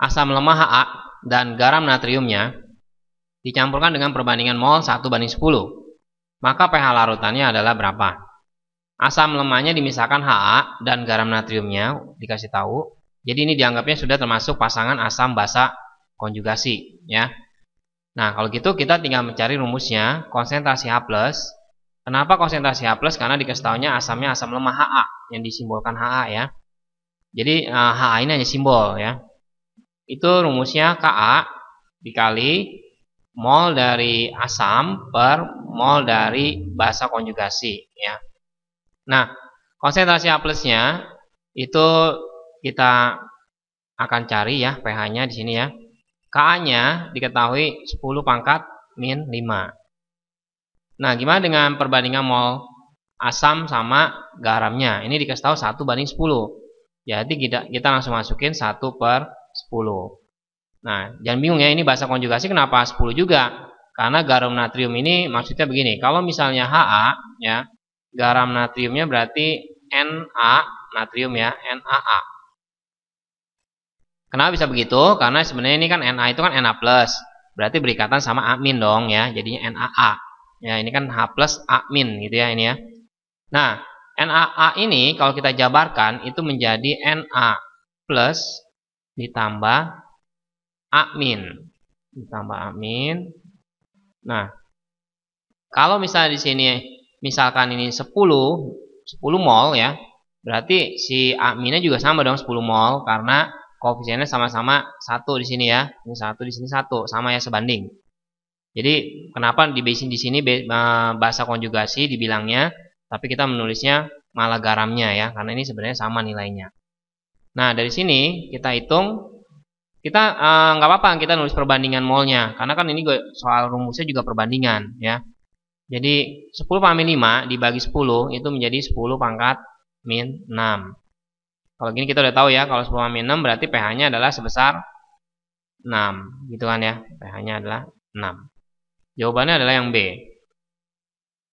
asam lemah HA dan garam natriumnya dicampurkan dengan perbandingan mol 1 banding 10. Maka pH larutannya adalah berapa? Asam lemahnya dimisalkan HA dan garam natriumnya dikasih tahu. Jadi ini dianggapnya sudah termasuk pasangan asam basa konjugasi ya. Nah, kalau gitu kita tinggal mencari rumusnya, konsentrasi H+. Kenapa konsentrasi H+, karena dikasih tahunya asamnya asam lemah HA yang disimbolkan HA ya. Jadi HA eh, ini hanya simbol ya. Itu rumusnya KA dikali mol dari asam per mol dari basa konjugasi ya. Nah, konsentrasi A plusnya itu kita akan cari ya pH-nya di sini ya. KA-nya diketahui 10 pangkat min 5. Nah, gimana dengan perbandingan mol asam sama garamnya? Ini dikasih tahu 1 banding 10. Jadi kita, kita langsung masukin 1 per Nah, jangan bingung ya, ini bahasa konjugasi kenapa 10 juga? Karena garam natrium ini maksudnya begini, kalau misalnya HA ya, garam natriumnya berarti Na natrium ya, NaA. Kenapa bisa begitu? Karena sebenarnya ini kan Na itu kan Na+. Berarti berikatan sama amin dong ya, jadinya NaA. Ya, ini kan H+ amin gitu ya ini ya. Nah, NaA ini kalau kita jabarkan itu menjadi Na plus ditambah amin Ditambah amin Nah, kalau misalnya di sini misalkan ini 10 10 mol ya. Berarti si aminnya juga sama dong 10 mol karena koefisiennya sama-sama satu di sini ya. Ini satu di sini satu sama ya sebanding. Jadi kenapa di basin di sini bahasa konjugasi dibilangnya tapi kita menulisnya malah garamnya ya karena ini sebenarnya sama nilainya. Nah, dari sini kita hitung kita eh, nggak uh, apa-apa kita nulis perbandingan molnya karena kan ini soal rumusnya juga perbandingan ya. Jadi 10 pangkat min 5 dibagi 10 itu menjadi 10 pangkat min 6. Kalau gini kita udah tahu ya kalau 10 pangkat min 6 berarti pH-nya adalah sebesar 6 gitu kan ya. pH-nya adalah 6. Jawabannya adalah yang B.